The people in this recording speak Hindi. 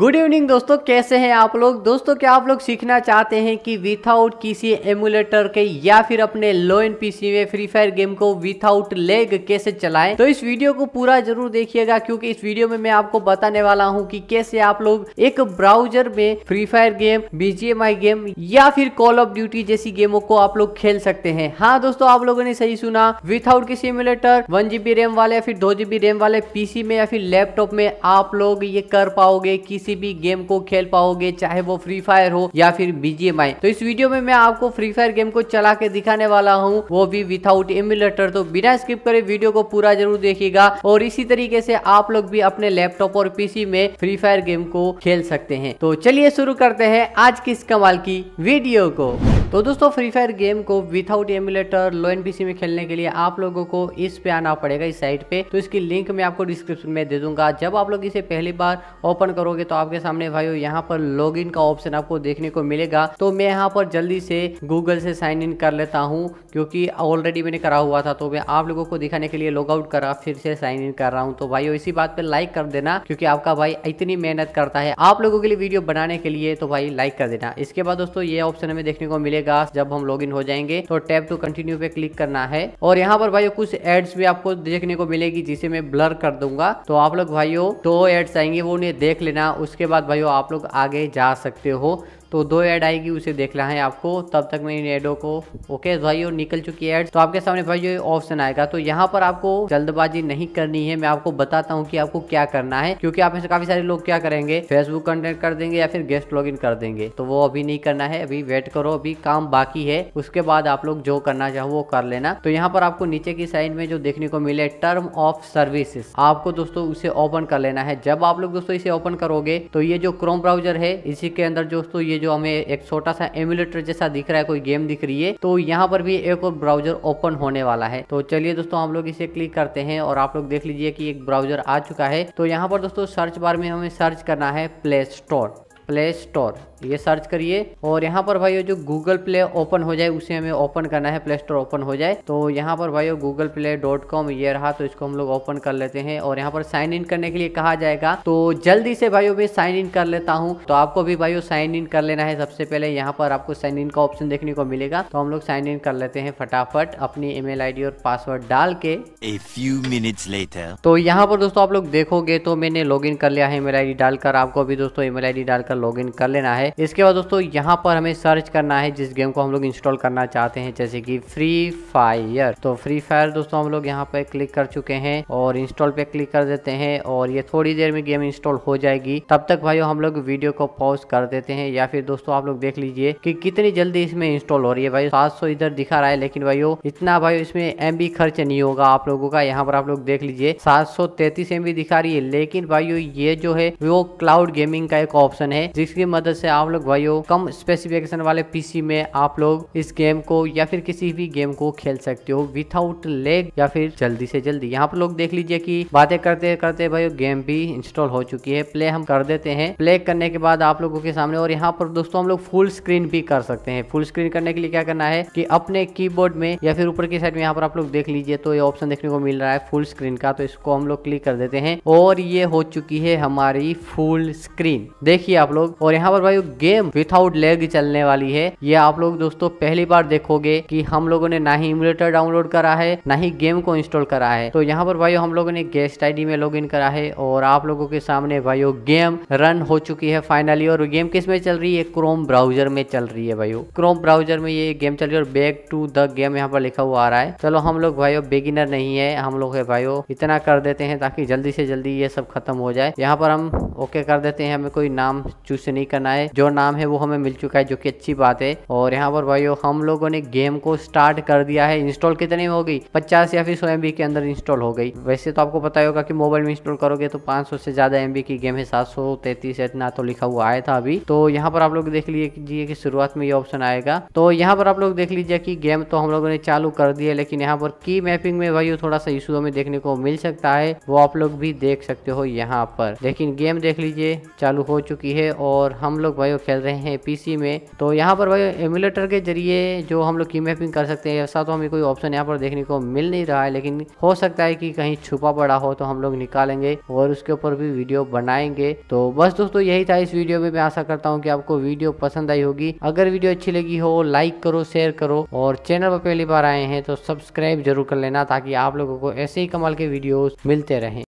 गुड इवनिंग दोस्तों कैसे हैं आप लोग दोस्तों क्या आप लोग सीखना चाहते हैं कि विथआउट किसी एमुलेटर के या फिर अपने लो एन पीसी में फ्री फायर गेम को विथआउट लेग कैसे चलाएं तो इस वीडियो को पूरा जरूर देखिएगा क्योंकि इस वीडियो में मैं आपको बताने वाला हूं कि कैसे आप लोग एक ब्राउजर में free fire game BGMI game या फिर कॉल ऑफ ड्यूटी जैसी गेमों को आप लोग खेल सकते हैं हाँ दोस्तों आप लोगों ने सही सुना विथआउट किसी एमुलेटर वन जीबी रैम वाले या फिर दो जीबी रैम वाले पीसी में या फिर लैपटॉप में आप लोग ये कर पाओगे किसी किसी भी गेम को खेल पाओगे चाहे वो फ्री फायर हो या फिर बीजीएमआई तो इस वीडियो में मैं आपको फ्री फायर गेम को चला के दिखाने वाला हूँ वो भी विथआउट एम्यूलेटर तो बिना स्किप करे वीडियो को पूरा जरूर देखेगा और इसी तरीके से आप लोग भी अपने लैपटॉप और पीसी में फ्री फायर गेम को खेल सकते हैं तो चलिए शुरू करते हैं आज की इस कमाल की वीडियो को तो दोस्तों फ्री फायर गेम को विदाउट एमुलेटर लो एन में खेलने के लिए आप लोगों को इस पे आना पड़ेगा इस साइट पे तो इसकी लिंक मैं आपको डिस्क्रिप्शन में दे दूंगा जब आप लोग इसे पहली बार ओपन करोगे तो आपके सामने भाइयों यहाँ पर लॉग का ऑप्शन आपको देखने को मिलेगा तो मैं यहाँ पर जल्दी से गूगल से साइन इन कर लेता हूँ क्योंकि ऑलरेडी मैंने करा हुआ था तो मैं आप लोगों को दिखाने के लिए लॉग आउट करा फिर से साइन इन कर रहा हूँ तो भाईयों इसी बात पर लाइक कर देना क्योंकि आपका भाई इतनी मेहनत करता है आप लोगों के लिए वीडियो बनाने के लिए तो भाई लाइक कर देना इसके बाद दोस्तों ये ऑप्शन हमें देखने को मिलेगा मिलेगा जब हम लॉग हो जाएंगे तो टैब टू कंटिन्यू पे क्लिक करना है और यहाँ पर भाई कुछ एड्स भी आपको देखने को मिलेगी जिसे मैं ब्लर कर दूंगा तो आप लोग भाइयों दो एड्स आएंगे वो उन्हें देख लेना उसके बाद भाइयों आप लोग आगे जा सकते हो तो दो ऐड आएगी उसे देखना है आपको तब तक मैं इन एडो को ओके भाई और निकल चुकी है तो आपके सामने भाई ये ऑप्शन आएगा तो यहाँ पर आपको जल्दबाजी नहीं करनी है मैं आपको बताता हूँ कि आपको क्या करना है क्योंकि आप इसे काफी सारे लोग क्या करेंगे फेसबुक कंटेंट कर देंगे या फिर गेस्ट लॉग कर देंगे तो वो अभी नहीं करना है अभी वेट करो अभी काम बाकी है उसके बाद आप लोग जो करना चाहो वो कर लेना तो यहाँ पर आपको नीचे की साइड में जो देखने को मिले टर्म ऑफ सर्विसेज आपको दोस्तों उसे ओपन कर लेना है जब आप लोग दोस्तों इसे ओपन करोगे तो ये जो क्रोम ब्राउजर है इसी के अंदर दोस्तों ये जो हमें एक छोटा सा एम्यूलेटर जैसा दिख रहा है कोई गेम दिख रही है तो यहाँ पर भी एक और ब्राउजर ओपन होने वाला है तो चलिए दोस्तों हम लोग इसे क्लिक करते हैं और आप लोग देख लीजिए कि एक ब्राउजर आ चुका है तो यहाँ पर दोस्तों सर्च बार में हमें सर्च करना है प्ले स्टोर प्ले स्टोर ये सर्च करिए और यहाँ पर भाई जो गूगल प्ले ओपन हो जाए उसे हमें ओपन करना है प्ले स्टोर ओपन हो जाए तो यहाँ पर भाई गूगल प्ले डॉट कॉम ये रहा तो इसको हम लोग ओपन कर लेते हैं और यहाँ पर साइन इन करने के लिए कहा जाएगा तो जल्दी से भाई मैं साइन इन कर लेता हूँ तो आपको भी भाई साइन इन कर लेना है सबसे पहले यहाँ पर आपको साइन इन का ऑप्शन देखने को मिलेगा तो हम लोग साइन इन कर लेते हैं फटाफट अपनी ईमेल आईडी और पासवर्ड डाल के ए फ्यू minutes later. तो यहाँ पर दोस्तों आप लोग देखोगे तो मैंने लॉग इन कर लिया है ईमेल आईडी डालकर आपको भी दोस्तों ईमेल आईडी डालकर कर लॉगिन कर लेना है इसके बाद दोस्तों यहाँ पर हमें सर्च करना है जिस गेम को हम लोग इंस्टॉल करना चाहते हैं जैसे कि फ्री फायर तो फ्री फायर दोस्तों हम लोग यहाँ पे क्लिक कर चुके हैं और इंस्टॉल पे क्लिक कर देते हैं और ये थोड़ी देर में गेम इंस्टॉल हो जाएगी तब तक भाई हम लोग वीडियो को पॉज कर देते हैं या फिर दोस्तों आप लोग देख लीजिए कि कितनी जल्दी इसमें इंस्टॉल हो रही है भाई सात सौ इधर दिखा रहा है लेकिन भाई इतना भाई इसमें एम खर्च नहीं होगा आप लोगों का यहाँ पर आप लोग देख लीजिए सात सौ दिखा रही है लेकिन भाई ये जो है वो क्लाउड गेमिंग का एक ऑप्शन है हैं जिसकी मदद से आप लोग भाइयों कम स्पेसिफिकेशन वाले पीसी में आप लोग इस गेम को या फिर किसी भी गेम को खेल सकते हो विथआउट लेग या फिर जल्दी से जल्दी यहाँ पर लोग देख लीजिए कि बातें करते करते भाई गेम भी इंस्टॉल हो चुकी है प्ले हम कर देते हैं प्ले करने के बाद आप लोगों के सामने और यहाँ पर दोस्तों हम लोग फुल स्क्रीन भी कर सकते हैं फुल स्क्रीन करने के लिए क्या करना है की अपने की में या फिर ऊपर की साइड में यहाँ पर आप लोग देख लीजिए तो ये ऑप्शन देखने को मिल रहा है फुल स्क्रीन का तो इसको हम लोग क्लिक कर देते हैं और ये हो चुकी है हमारी फुल स्क्रीन देखिए आप लोग और यहाँ पर भाई गेम विथआउट लेग चलने वाली है ये आप लोग दोस्तों पहली बार देखोगे कि हम लोगों ने ना ही इम्यूलेटर डाउनलोड करा है ना ही गेम को इंस्टॉल करा है तो यहाँ पर भाई हम लोगों ने गेस्ट आई में लॉग करा है और आप लोगों के सामने भाई गेम रन हो चुकी है फाइनली और गेम किस में चल रही है क्रोम ब्राउजर में चल रही है भाई क्रोम ब्राउजर में ये गेम चल रही है और बैक टू द गेम यहाँ पर लिखा हुआ आ रहा है चलो हम लोग भाई बिगिनर नहीं है हम लोग है भाई इतना कर देते हैं ताकि जल्दी से जल्दी ये सब खत्म हो जाए यहाँ पर हम ओके कर देते हैं हमें कोई नाम चूज नहीं करना है जो नाम है वो हमें मिल चुका है जो कि अच्छी बात है और यहाँ पर भाइयों हम लोगों ने गेम को स्टार्ट कर दिया है इंस्टॉल कितने में हो गई पचास या फिर सौ एम के अंदर इंस्टॉल हो गई वैसे तो आपको पता होगा कि मोबाइल में इंस्टॉल करोगे तो पांच से ज़्यादा एम की गेम है सात सौ तैतीस इतना तो लिखा हुआ आया था अभी तो यहाँ पर आप लोग देख लीजिए की शुरुआत में ये ऑप्शन आएगा तो यहाँ पर आप लोग देख लीजिए की गेम तो हम लोगों ने चालू कर दिया है लेकिन यहाँ पर की मैपिंग में भाई थोड़ा सा इशू हमें देखने को मिल सकता है वो आप लोग भी देख सकते हो यहाँ पर लेकिन गेम देख देख लीजिए चालू हो चुकी है और हम लोग भाई खेल रहे हैं पीसी में तो यहाँ पर भाई एमुलेटर के जरिए जो हम लोग की मैपिंग कर सकते हैं ऐसा तो हमें कोई ऑप्शन यहाँ पर देखने को मिल नहीं रहा है लेकिन हो सकता है कि कहीं छुपा पड़ा हो तो हम लोग निकालेंगे और उसके ऊपर भी वीडियो बनाएंगे तो बस दोस्तों यही था इस वीडियो में मैं आशा करता हूँ कि आपको वीडियो पसंद आई होगी अगर वीडियो अच्छी लगी हो लाइक करो शेयर करो और चैनल पर पहली बार आए हैं तो सब्सक्राइब जरूर कर लेना ताकि आप लोगों को ऐसे ही कमाल के वीडियोस मिलते रहें